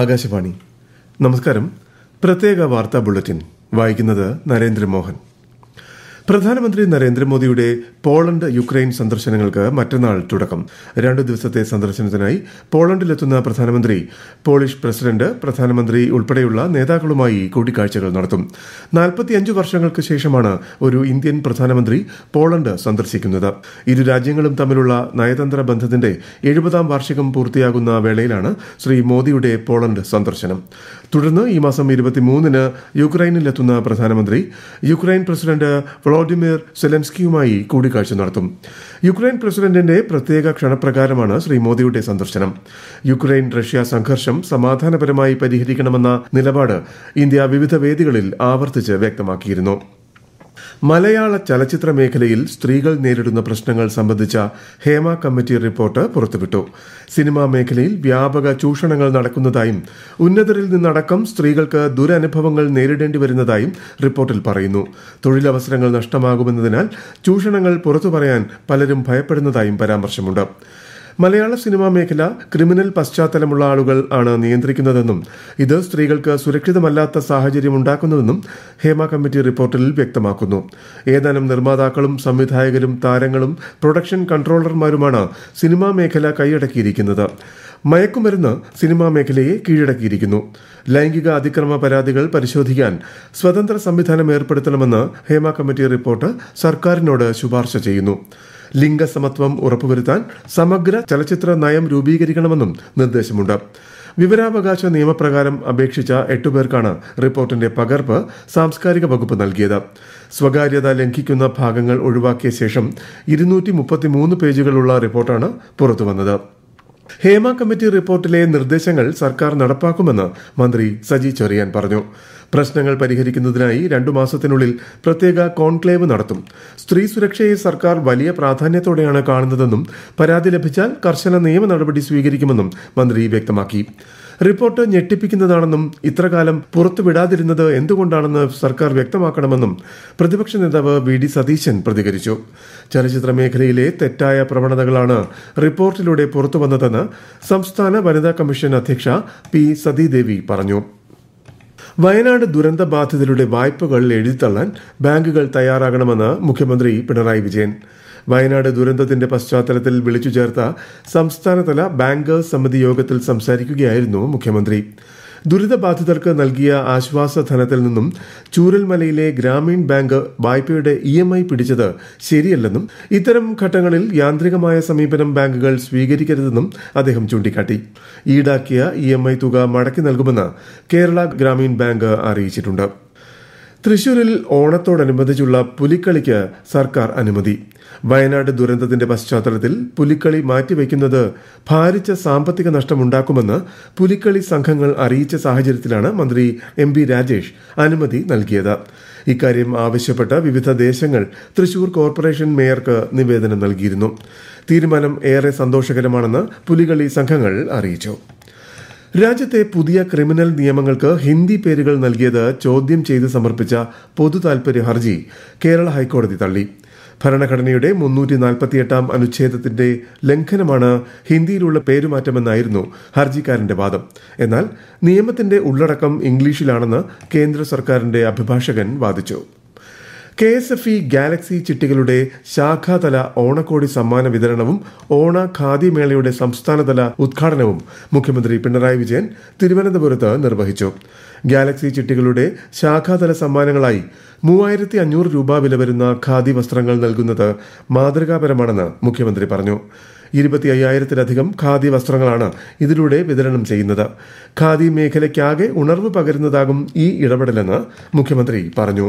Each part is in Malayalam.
ആകാശവാണി നമസ്കാരം പ്രത്യേക വാർത്താ ബുള്ളറ്റിൻ വായിക്കുന്നത് നരേന്ദ്രമോഹൻ പ്രധാനമന്ത്രി നരേന്ദ്രമോദിയുടെ പോളണ്ട് യുക്രൈൻ സന്ദർശനങ്ങൾക്ക് മറ്റന്നാൾ തുടക്കം രണ്ടു ദിവസത്തെ സന്ദർശനത്തിനായി പോളണ്ടിലെത്തുന്ന പ്രധാനമന്ത്രി പോളിഷ് പ്രസിഡന്റ് പ്രധാനമന്ത്രി ഉൾപ്പെടെയുള്ള നേതാക്കളുമായി കൂടിക്കാഴ്ചകൾ നടത്തും നാൽപ്പത്തിയഞ്ച് വർഷങ്ങൾക്ക് ശേഷമാണ് ഒരു ഇന്ത്യൻ പ്രധാനമന്ത്രി പോളണ്ട് സന്ദർശിക്കുന്നത് ഇരു രാജ്യങ്ങളും തമ്മിലുള്ള നയതന്ത്ര ബന്ധത്തിന്റെ എഴുപതാം വാർഷികം പൂർത്തിയാകുന്ന വേളയിലാണ് ശ്രീ മോദിയുടെ പോളണ്ട് സന്ദർശനം തുടർന്ന് ഈ മാസം ഇരുപത്തിമൂന്നിന് യുക്രൈനിലെത്തുന്ന പ്രധാനമന്ത്രി യുക്രൈൻ പ്രസിഡന്റ് വ്ളാഡിമിർ സെലൻസ്കിയുമായി കൂടിക്കാഴ്ച നടത്തും യുക്രൈൻ പ്രസിഡന്റിന്റെ പ്രത്യേക ക്ഷണപ്രകാരമാണ് ശ്രീ മോദിയുടെ സന്ദർശനം യുക്രൈൻ റഷ്യ സംഘർഷം സമാധാനപരമായി പരിഹരിക്കണമെന്ന നിലപാട് ഇന്ത്യ വിവിധ വേദികളിൽ ആവർത്തിച്ച് വ്യക്തമാക്കിയിരുന്നു മലയാള ചലച്ചിത്ര മേഖലയിൽ സ്ത്രീകൾ നേരിടുന്ന പ്രശ്നങ്ങൾ സംബന്ധിച്ച ഹേമ കമ്മിറ്റി റിപ്പോർട്ട് പുറത്തുവിട്ടു സിനിമാ മേഖലയിൽ വ്യാപക ചൂഷണങ്ങൾ നടക്കുന്നതായും ഉന്നതരിൽ നിന്നടക്കം സ്ത്രീകൾക്ക് ദുരനുഭവങ്ങൾ നേരിടേണ്ടി വരുന്നതായും റിപ്പോർട്ടിൽ പറയുന്നു തൊഴിലവസരങ്ങൾ നഷ്ടമാകുമെന്നതിനാൽ ചൂഷണങ്ങൾ പുറത്തു പറയാൻ പലരും ഭയപ്പെടുന്നതായും പരാമർശമുണ്ട് മലയാള സിനിമാ മേഖല ക്രിമിനൽ പശ്ചാത്തലമുള്ള ആളുകൾ ആണ് നിയന്ത്രിക്കുന്നതെന്നും ഇത് സ്ത്രീകൾക്ക് സുരക്ഷിതമല്ലാത്ത സാഹചര്യം ഉണ്ടാക്കുന്നതെന്നും ഹേമ കമ്മിറ്റി റിപ്പോർട്ടിൽ വ്യക്തമാക്കുന്നു ഏതാനും നിർമ്മാതാക്കളും സംവിധായകരും താരങ്ങളും പ്രൊഡക്ഷൻ കൺട്രോളർമാരുമാണ് സിനിമാ മേഖല കൈയടക്കിയിരിക്കുന്നത് മയക്കുമരുന്ന് സിനിമാ മേഖലയെ കീഴടക്കിയിരിക്കുന്നു ലൈംഗിക അതിക്രമ പരാതികൾ പരിശോധിക്കാൻ സ്വതന്ത്ര സംവിധാനം ഏർപ്പെടുത്തണമെന്ന് ഹേമ കമ്മിറ്റി റിപ്പോർട്ട് സർക്കാരിനോട് ശുപാർശ ചെയ്യുന്നു ലിംഗസമത്വം ഉറപ്പുവരുത്താൻ സമഗ്ര ചലച്ചിത്ര നയം രൂപീകരിക്കണമെന്നും നിർദ്ദേശമുണ്ട് വിവരാവകാശ നിയമപ്രകാരം അപേക്ഷിച്ച എട്ടുപേർക്കാണ് റിപ്പോർട്ടിന്റെ പകർപ്പ് സാംസ്കാരിക വകുപ്പ് നൽകിയത് സ്വകാര്യത ലംഘിക്കുന്ന ഭാഗങ്ങൾ ഒഴിവാക്കിയ ശേഷം ഇരുന്നൂറ്റി പേജുകളുള്ള റിപ്പോർട്ടാണ് പുറത്തുവന്നത് ഹേമ കമ്മിറ്റി റിപ്പോർട്ടിലെ നിർദ്ദേശങ്ങൾ സർക്കാർ നടപ്പാക്കുമെന്ന് മന്ത്രി സജി ചെറിയാൻ പറഞ്ഞു പ്രശ്നങ്ങൾ പരിഹരിക്കുന്നതിനായി രണ്ടു മാസത്തിനുള്ളിൽ പ്രത്യേക കോൺക്ലേവ് നടത്തും സ്ത്രീ സുരക്ഷയെ സർക്കാർ വലിയ പ്രാധാന്യത്തോടെയാണ് കാണുന്നതെന്നും പരാതി ലഭിച്ചാൽ കർശന നിയമ നടപടി സ്വീകരിക്കുമെന്നും മന്ത്രി വ്യക്തമാക്കി റിപ്പോർട്ട് ഞെട്ടിപ്പിക്കുന്നതാണെന്നും ഇത്രകാലം പുറത്തുവിടാതിരുന്നത് എന്തുകൊണ്ടാണെന്ന് സർക്കാർ വ്യക്തമാക്കണമെന്നും പ്രതിപക്ഷ നേതാവ് വി ഡി സതീശൻ പ്രതികരിച്ചു ചലച്ചിത്ര മേഖലയിലെ തെറ്റായ പ്രവണതകളാണ് റിപ്പോർട്ടിലൂടെ പുറത്തുവന്നതെന്ന് സംസ്ഥാന വനിതാ കമ്മീഷൻ അധ്യക്ഷ പി സതീദേവി പറഞ്ഞു വയനാട് ദുരന്ത ബാധിതരുടെ വായ്പകൾ എഴുതിത്തള്ളാൻ ബാങ്കുകൾ തയ്യാറാകണമെന്ന് മുഖ്യമന്ത്രി പിണറായി വിജയൻ വയനാട് ദുരന്തത്തിന്റെ പശ്ചാത്തലത്തിൽ വിളിച്ചു ചേർത്ത സംസ്ഥാനതല ബാങ്കേഴ്സ് സമിതി യോഗത്തിൽ സംസാരിക്കുകയായിരുന്നു മുഖ്യമന്ത്രി ദുരിതബാധിതർക്ക് നൽകിയ ആശ്വാസധനത്തിൽ നിന്നും ചൂരൽമലയിലെ ഗ്രാമീൺ ബാങ്ക് വായ്പയുടെ ഇ എം ഐ പിടിച്ചത് ശരിയല്ലെന്നും ഇത്തരം ഘട്ടങ്ങളിൽ യാന്ത്രികമായ സമീപനം ബാങ്കുകൾ സ്വീകരിക്കരുതെന്നും അദ്ദേഹം ചൂണ്ടിക്കാട്ടി ഈടാക്കിയ ഇ എം ഐ തുക മടക്കി നൽകുമെന്ന് കേരള ഗ്രാമീൺ ബാങ്ക് അറിയിച്ചിട്ടുണ്ട് തൃശൂരിൽ ഓണത്തോടനുബന്ധിച്ചുള്ള പുലിക്കളിക്ക് സർക്കാർ അനുമതി വയനാട് ദുരന്തത്തിന്റെ പശ്ചാത്തലത്തിൽ പുലിക്കളി മാറ്റിവയ്ക്കുന്നത് ഭാരിച്ച സാമ്പത്തിക നഷ്ടമുണ്ടാക്കുമെന്ന് പുലിക്കളി സംഘങ്ങൾ അറിയിച്ച സാഹചര്യത്തിലാണ് മന്ത്രി എം ബി രാജേഷ് അനുമതി നൽകിയത് ഇക്കാര്യം ആവശ്യപ്പെട്ട് വിവിധ ദേശങ്ങൾ തൃശൂർ കോർപ്പറേഷൻ മേയർക്ക് നിവേദനം നൽകിയിരുന്നു തീരുമാനം ഏറെ സന്തോഷകരമാണെന്ന് പുലികളി സംഘങ്ങൾ അറിയിച്ചു രാജ്യത്തെ പുതിയ ക്രിമിനൽ നിയമങ്ങൾക്ക് ഹിന്ദി പേരുകൾ നൽകിയത് ചോദ്യം ചെയ്ത് സമർപ്പിച്ച പൊതു താൽപര്യ ഹർജി കേരള ഹൈക്കോടതി തള്ളി ഭരണഘടനയുടെ മുന്നൂറ്റി നാൽപ്പത്തിയെട്ടാം അനുച്ഛേദത്തിന്റെ ലംഘനമാണ് ഹിന്ദിയിലുള്ള പേരുമാറ്റമെന്നായിരുന്നു ഹർജിക്കാരന്റെ വാദം എന്നാൽ നിയമത്തിന്റെ ഉള്ളടക്കം ഇംഗ്ലീഷിലാണെന്ന് കേന്ദ്ര സർക്കാരിന്റെ അഭിഭാഷകൻ വാദിച്ചു K S F E galaxy ചിട്ടികളുടെ ശാഖാതല ഓണക്കോടി സമ്മാന വിതരണവും ഓണ ഖാദി മേളയുടെ സംസ്ഥാനതല ഉദ്ഘാടനവും മുഖ്യമന്ത്രി പിണറായി വിജയൻ തിരുവനന്തപുരത്ത് നിർവഹിച്ചു ഗാലക്സി ചിട്ടികളുടെ ശാഖാതല സമ്മാനങ്ങളായി മൂവായിരത്തി അഞ്ഞൂറ് രൂപ വില വരുന്ന ഖാദി വസ്ത്രങ്ങൾ നൽകുന്നത് മാതൃകാപരമാണെന്ന് മുഖ്യമന്ത്രി പറഞ്ഞു ഇരുപത്തി അയ്യായിരത്തിലധികം ഖാദി വസ്ത്രങ്ങളാണ് ഇതിലൂടെ വിതരണം ചെയ്യുന്നത് ഖാദി മേഖലയ്ക്കാകെ ഉണർവ് പകരുന്നതാകും ഈ ഇടപെടലെന്ന് മുഖ്യമന്ത്രി പറഞ്ഞു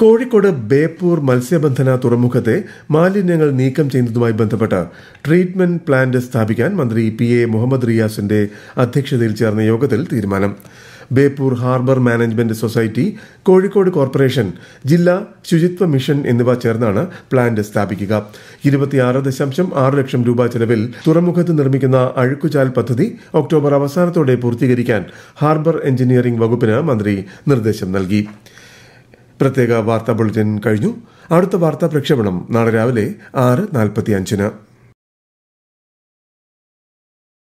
കോഴിക്കോട് ബേപ്പൂർ മത്സ്യബന്ധന തുറമുഖത്തെ മാലിന്യങ്ങൾ നീക്കം ചെയ്യുന്നതുമായി ബന്ധപ്പെട്ട് ട്രീറ്റ്മെന്റ് പ്ലാന്റ് സ്ഥാപിക്കാൻ മന്ത്രി പി എ മുഹമ്മദ് റിയാസിന്റെ അധ്യക്ഷതയിൽ ചേർന്ന യോഗത്തിൽ തീരുമാനം Beypore harbour management society Kozhikode corporation ജില്ലാ ശുചിത്വ മിഷൻ എന്നിവ ചേർന്നാണ് പ്ലാന്റ് സ്ഥാപിക്കുക ലക്ഷം രൂപ ചെലവിൽ തുറമുഖത്ത് നിർമ്മിക്കുന്ന അഴുക്കുചാൽ പദ്ധതി ഒക്ടോബർ അവസാനത്തോടെ പൂർത്തീകരിക്കാൻ ഹാർബർ എഞ്ചിനീയറിംഗ് വകുപ്പിന് മന്ത്രി നിർദ്ദേശം നൽകി പ്രത്യേക വാർത്താ ബുള്ളറ്റിൻ കഴിഞ്ഞു അടുത്ത വാർത്താ പ്രക്ഷേപണം നാളെ രാവിലെ ആറ് നാൽപ്പത്തി അഞ്ചിന്